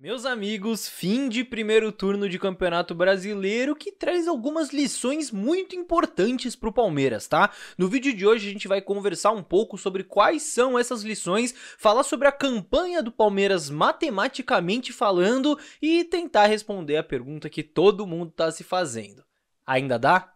Meus amigos, fim de primeiro turno de Campeonato Brasileiro que traz algumas lições muito importantes para o Palmeiras, tá? No vídeo de hoje a gente vai conversar um pouco sobre quais são essas lições, falar sobre a campanha do Palmeiras matematicamente falando e tentar responder a pergunta que todo mundo está se fazendo. Ainda dá?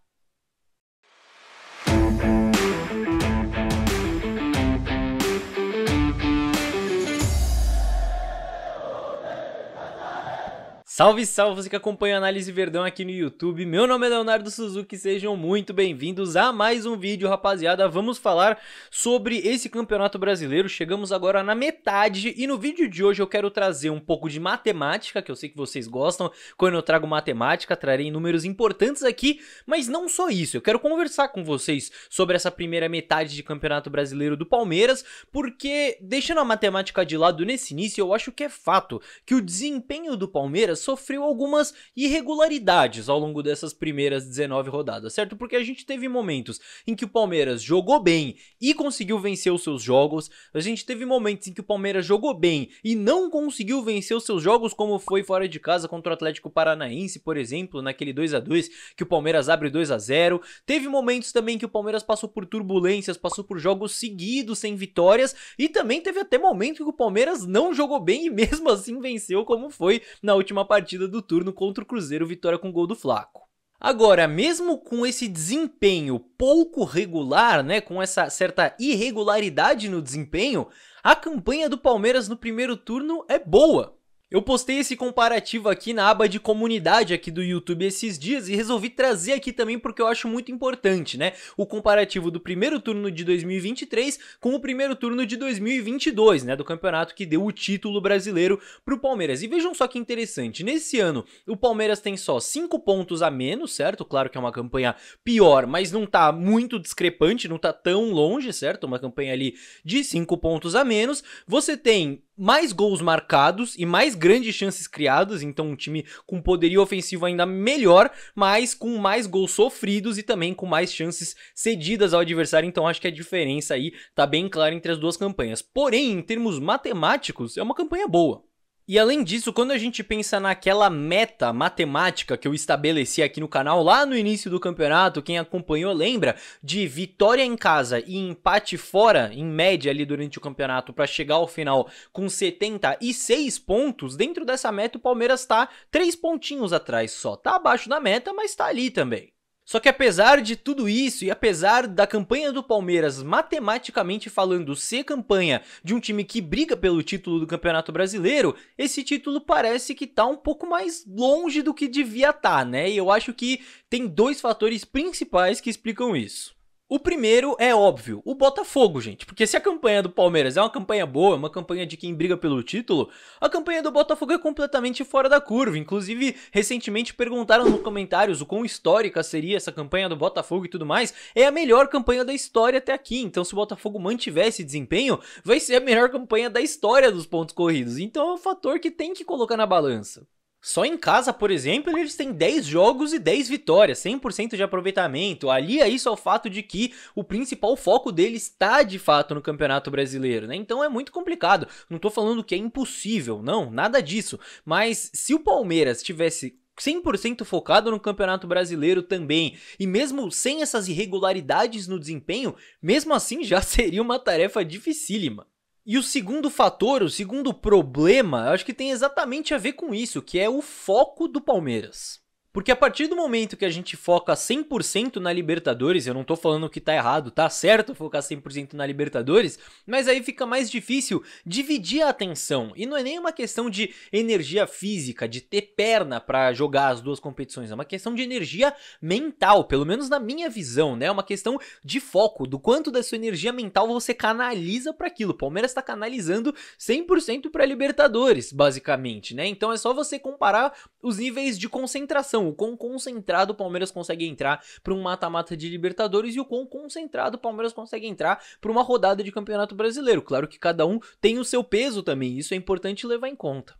Salve, salve você que acompanha a Análise Verdão aqui no YouTube. Meu nome é Leonardo Suzuki, sejam muito bem-vindos a mais um vídeo, rapaziada. Vamos falar sobre esse Campeonato Brasileiro. Chegamos agora na metade e no vídeo de hoje eu quero trazer um pouco de matemática, que eu sei que vocês gostam. Quando eu trago matemática, trarei números importantes aqui, mas não só isso. Eu quero conversar com vocês sobre essa primeira metade de Campeonato Brasileiro do Palmeiras, porque deixando a matemática de lado nesse início, eu acho que é fato que o desempenho do Palmeiras sofreu algumas irregularidades ao longo dessas primeiras 19 rodadas, certo? Porque a gente teve momentos em que o Palmeiras jogou bem e conseguiu vencer os seus jogos, a gente teve momentos em que o Palmeiras jogou bem e não conseguiu vencer os seus jogos, como foi fora de casa contra o Atlético Paranaense, por exemplo, naquele 2 a 2 que o Palmeiras abre 2 a 0 Teve momentos também que o Palmeiras passou por turbulências, passou por jogos seguidos sem vitórias e também teve até momentos que o Palmeiras não jogou bem e mesmo assim venceu, como foi na última partida do turno contra o Cruzeiro, vitória com gol do Flaco. Agora, mesmo com esse desempenho pouco regular, né, com essa certa irregularidade no desempenho, a campanha do Palmeiras no primeiro turno é boa. Eu postei esse comparativo aqui na aba de comunidade aqui do YouTube esses dias e resolvi trazer aqui também porque eu acho muito importante, né? O comparativo do primeiro turno de 2023 com o primeiro turno de 2022, né? Do campeonato que deu o título brasileiro pro Palmeiras. E vejam só que interessante, nesse ano o Palmeiras tem só 5 pontos a menos, certo? Claro que é uma campanha pior, mas não tá muito discrepante, não tá tão longe, certo? Uma campanha ali de 5 pontos a menos. Você tem mais gols marcados e mais grandes chances criadas, então um time com poderio ofensivo ainda melhor, mas com mais gols sofridos e também com mais chances cedidas ao adversário, então acho que a diferença aí tá bem clara entre as duas campanhas. Porém, em termos matemáticos, é uma campanha boa. E além disso, quando a gente pensa naquela meta matemática que eu estabeleci aqui no canal lá no início do campeonato, quem acompanhou lembra de vitória em casa e empate fora, em média ali durante o campeonato, para chegar ao final com 76 pontos, dentro dessa meta o Palmeiras está três pontinhos atrás só. Tá abaixo da meta, mas tá ali também. Só que apesar de tudo isso e apesar da campanha do Palmeiras, matematicamente falando, ser campanha de um time que briga pelo título do Campeonato Brasileiro, esse título parece que tá um pouco mais longe do que devia estar, tá, né? E eu acho que tem dois fatores principais que explicam isso. O primeiro é óbvio, o Botafogo, gente. Porque se a campanha do Palmeiras é uma campanha boa, uma campanha de quem briga pelo título, a campanha do Botafogo é completamente fora da curva. Inclusive, recentemente perguntaram nos comentários o quão histórica seria essa campanha do Botafogo e tudo mais. É a melhor campanha da história até aqui. Então, se o Botafogo mantiver esse desempenho, vai ser a melhor campanha da história dos pontos corridos. Então, é um fator que tem que colocar na balança. Só em casa, por exemplo, eles têm 10 jogos e 10 vitórias, 100% de aproveitamento. Ali a é isso ao é fato de que o principal foco deles está de fato no Campeonato Brasileiro, né? Então é muito complicado. Não estou falando que é impossível, não, nada disso. Mas se o Palmeiras tivesse 100% focado no Campeonato Brasileiro também. E mesmo sem essas irregularidades no desempenho, mesmo assim já seria uma tarefa dificílima. E o segundo fator, o segundo problema, acho que tem exatamente a ver com isso, que é o foco do Palmeiras. Porque a partir do momento que a gente foca 100% na Libertadores, eu não tô falando que tá errado, tá certo focar 100% na Libertadores, mas aí fica mais difícil dividir a atenção. E não é nem uma questão de energia física, de ter perna para jogar as duas competições, é uma questão de energia mental, pelo menos na minha visão, né? É uma questão de foco, do quanto da sua energia mental você canaliza para aquilo. O Palmeiras tá canalizando 100% para Libertadores, basicamente, né? Então é só você comparar os níveis de concentração não, o quão concentrado o Palmeiras consegue entrar para um mata-mata de Libertadores e o quão concentrado o Palmeiras consegue entrar para uma rodada de Campeonato Brasileiro. Claro que cada um tem o seu peso também, isso é importante levar em conta.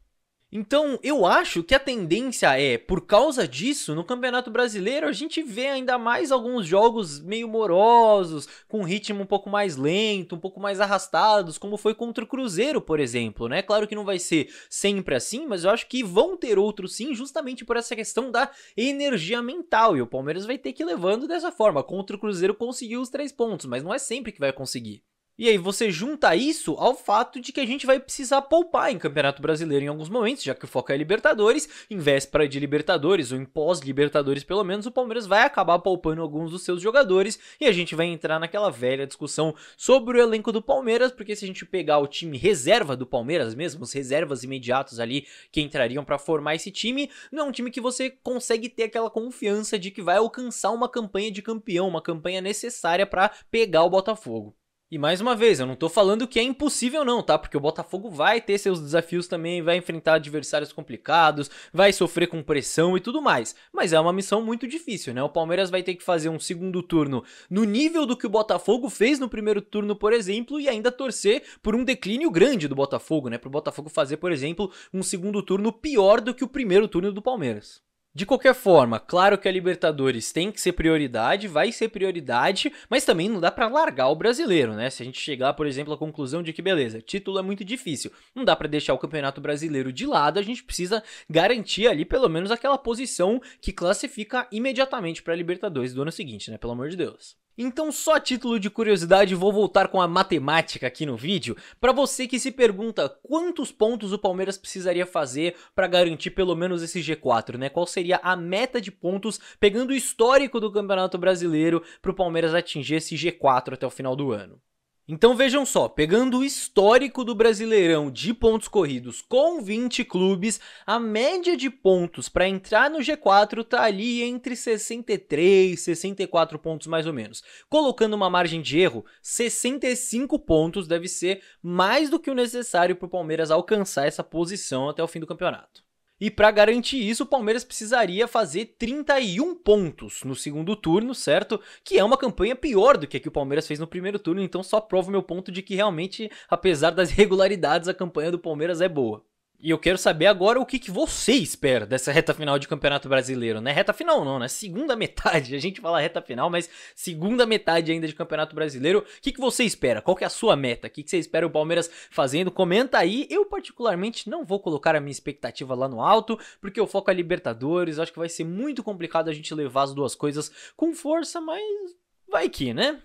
Então, eu acho que a tendência é, por causa disso, no Campeonato Brasileiro a gente vê ainda mais alguns jogos meio morosos, com ritmo um pouco mais lento, um pouco mais arrastados, como foi contra o Cruzeiro, por exemplo, né? Claro que não vai ser sempre assim, mas eu acho que vão ter outros sim, justamente por essa questão da energia mental, e o Palmeiras vai ter que ir levando dessa forma. Contra o Cruzeiro conseguiu os três pontos, mas não é sempre que vai conseguir. E aí você junta isso ao fato de que a gente vai precisar poupar em Campeonato Brasileiro em alguns momentos, já que o foco é Libertadores, em véspera de Libertadores ou em pós-Libertadores pelo menos, o Palmeiras vai acabar poupando alguns dos seus jogadores e a gente vai entrar naquela velha discussão sobre o elenco do Palmeiras, porque se a gente pegar o time reserva do Palmeiras mesmo, os reservas imediatos ali que entrariam para formar esse time, não é um time que você consegue ter aquela confiança de que vai alcançar uma campanha de campeão, uma campanha necessária para pegar o Botafogo. E mais uma vez, eu não tô falando que é impossível não, tá? Porque o Botafogo vai ter seus desafios também, vai enfrentar adversários complicados, vai sofrer com pressão e tudo mais. Mas é uma missão muito difícil, né? O Palmeiras vai ter que fazer um segundo turno no nível do que o Botafogo fez no primeiro turno, por exemplo, e ainda torcer por um declínio grande do Botafogo, né? Pro Botafogo fazer, por exemplo, um segundo turno pior do que o primeiro turno do Palmeiras. De qualquer forma, claro que a Libertadores tem que ser prioridade, vai ser prioridade, mas também não dá para largar o brasileiro, né? Se a gente chegar, por exemplo, à conclusão de que beleza, título é muito difícil, não dá para deixar o Campeonato Brasileiro de lado, a gente precisa garantir ali pelo menos aquela posição que classifica imediatamente para a Libertadores do ano seguinte, né? Pelo amor de Deus. Então, só título de curiosidade, vou voltar com a matemática aqui no vídeo, para você que se pergunta quantos pontos o Palmeiras precisaria fazer para garantir pelo menos esse G4, né? Qual seria a meta de pontos pegando o histórico do Campeonato Brasileiro para o Palmeiras atingir esse G4 até o final do ano? Então vejam só, pegando o histórico do Brasileirão de pontos corridos com 20 clubes, a média de pontos para entrar no G4 tá ali entre 63 e 64 pontos mais ou menos. Colocando uma margem de erro, 65 pontos deve ser mais do que o necessário para o Palmeiras alcançar essa posição até o fim do campeonato. E para garantir isso, o Palmeiras precisaria fazer 31 pontos no segundo turno, certo? Que é uma campanha pior do que a que o Palmeiras fez no primeiro turno, então só prova o meu ponto de que realmente, apesar das irregularidades, a campanha do Palmeiras é boa. E eu quero saber agora o que, que você espera dessa reta final de Campeonato Brasileiro, né? Reta final não, né? Segunda metade, a gente fala reta final, mas segunda metade ainda de Campeonato Brasileiro. O que, que você espera? Qual que é a sua meta? O que, que você espera o Palmeiras fazendo? Comenta aí. Eu, particularmente, não vou colocar a minha expectativa lá no alto, porque eu foco a Libertadores. Acho que vai ser muito complicado a gente levar as duas coisas com força, mas vai que, né?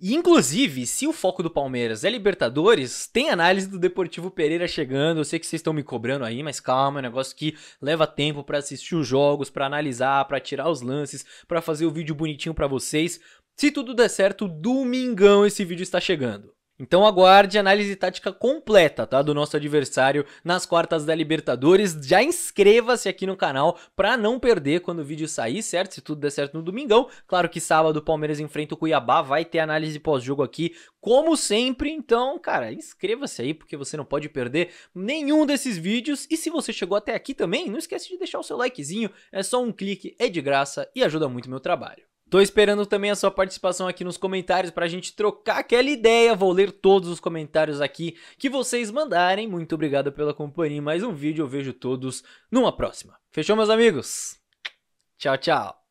inclusive, se o foco do Palmeiras é Libertadores, tem análise do Deportivo Pereira chegando. Eu sei que vocês estão me cobrando aí, mas calma, é um negócio que leva tempo para assistir os jogos, para analisar, para tirar os lances, para fazer o vídeo bonitinho para vocês. Se tudo der certo, domingão esse vídeo está chegando. Então aguarde a análise tática completa, tá, do nosso adversário nas quartas da Libertadores. Já inscreva-se aqui no canal para não perder quando o vídeo sair, certo? Se tudo der certo no domingão. Claro que sábado o Palmeiras enfrenta o Cuiabá, vai ter análise pós-jogo aqui, como sempre. Então, cara, inscreva-se aí porque você não pode perder nenhum desses vídeos. E se você chegou até aqui também, não esquece de deixar o seu likezinho. É só um clique, é de graça e ajuda muito meu trabalho. Tô esperando também a sua participação aqui nos comentários para a gente trocar aquela ideia. Vou ler todos os comentários aqui que vocês mandarem. Muito obrigado pela companhia. Mais um vídeo, eu vejo todos numa próxima. Fechou, meus amigos? Tchau, tchau.